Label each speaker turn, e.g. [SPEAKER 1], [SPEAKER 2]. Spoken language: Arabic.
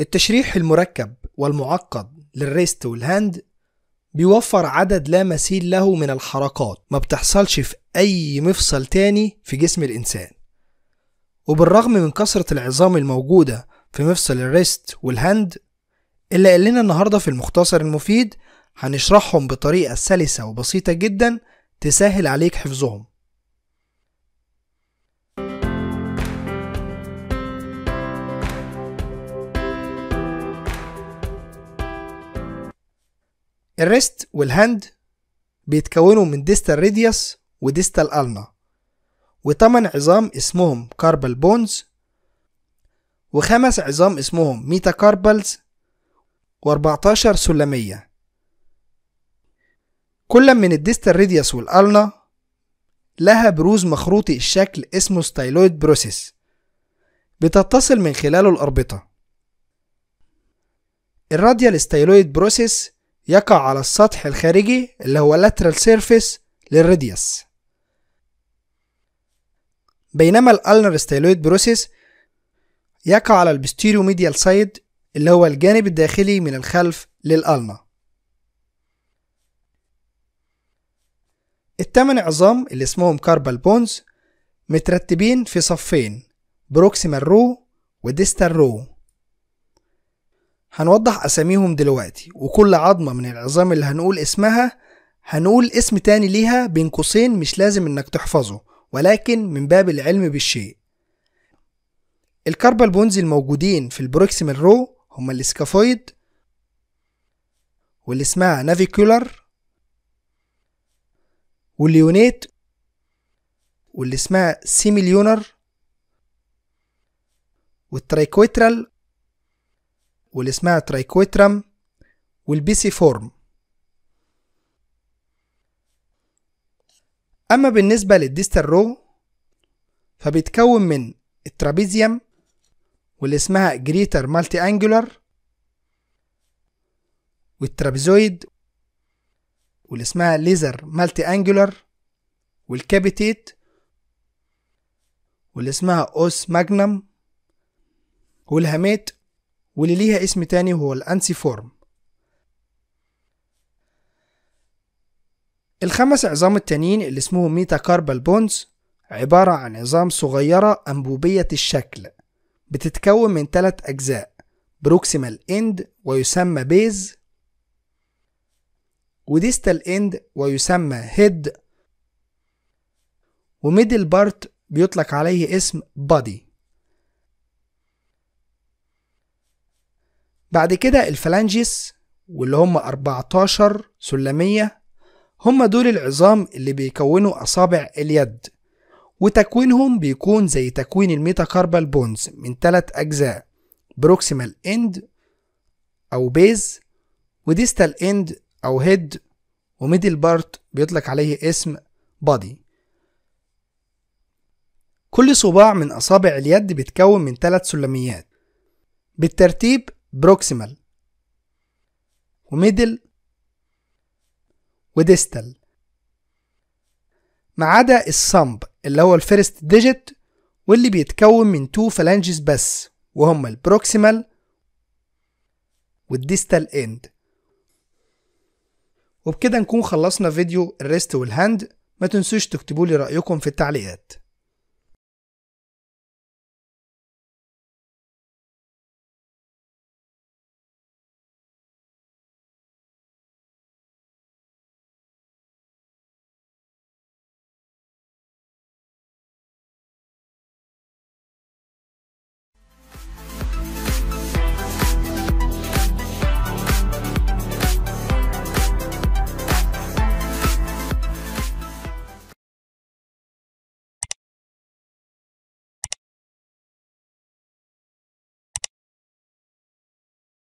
[SPEAKER 1] التشريح المركب والمعقد للريست والهاند بيوفر عدد لا مثيل له من الحركات ما بتحصلش في أي مفصل تاني في جسم الإنسان وبالرغم من كثرة العظام الموجودة في مفصل الريست والهاند إلا قلنا النهاردة في المختصر المفيد هنشرحهم بطريقة سلسة وبسيطة جدا تسهل عليك حفظهم الريست والهاند بيتكونوا من ديستال ريديوس وديستال ألنا وثمان عظام اسمهم كاربال بونز وخمس عظام اسمهم ميتا كاربلز و14 سلمية كل من الديستال ريديوس والألنا لها بروز مخروطي الشكل اسمه ستايلويد بروسيس بتتصل من خلاله الأربطة الراديال ستايلويد بروسيس يقع على السطح الخارجي اللي هو lateral surface للراديوس بينما الألنر ستايلويد بروسيس يقع على البستيريو ميديال سايد اللي هو الجانب الداخلي من الخلف للألنا التمن عظام اللي اسمهم كاربال بونز مترتبين في صفين بروكسيمال رو وديستال رو هنوضح اساميهم دلوقتي وكل عظمه من العظام اللي هنقول اسمها هنقول اسم تاني ليها بين قوسين مش لازم انك تحفظه ولكن من باب العلم بالشيء الكاربال بونز الموجودين في البروكسيمال رو هما الاسكافويد واللي اسمها نافيكولر والليونيت واللي اسمها سيميليونر والترايكويترال واللي اسمها ترايكويترم فورم أما بالنسبة للديستال رو فبيتكون من الترابيزيوم واللي اسمها جريتر مالتي أنجولار والترابيزويد واللي اسمها ليزر مالتي أنجولار والكابيتيت واللي اسمها أوس ماجنم والهاميت واللي ليها اسم تاني الأنسي الأنسيفورم الخمس عظام التانيين اللي اسمهم ميتاكاربال بونز عبارة عن عظام صغيرة أنبوبية الشكل بتتكون من ثلاث أجزاء بروكسيمال إند ويسمى بيز وديستال إند ويسمى هيد وميدل بارت بيطلق عليه اسم بادي بعد كده الفلانجيس واللي هم 14 سلمية هم دول العظام اللي بيكونوا أصابع اليد وتكوينهم بيكون زي تكوين الميتاكاربال بونز من تلات أجزاء بروكسيمال إند أو بيز وديستال إند أو هيد وميدل بارت بيطلق عليه اسم بادي كل صباع من أصابع اليد بتكون من تلات سلميات بالترتيب بروكسيمال وميدل وديستال ما عدا الصمب اللي هو الفيرست ديجيت واللي بيتكون من تو فلانجز بس وهم البروكسيمال والديستال اند وبكده نكون خلصنا فيديو الريست والهاند ما تنسوش تكتبوا لي رأيكم في التعليقات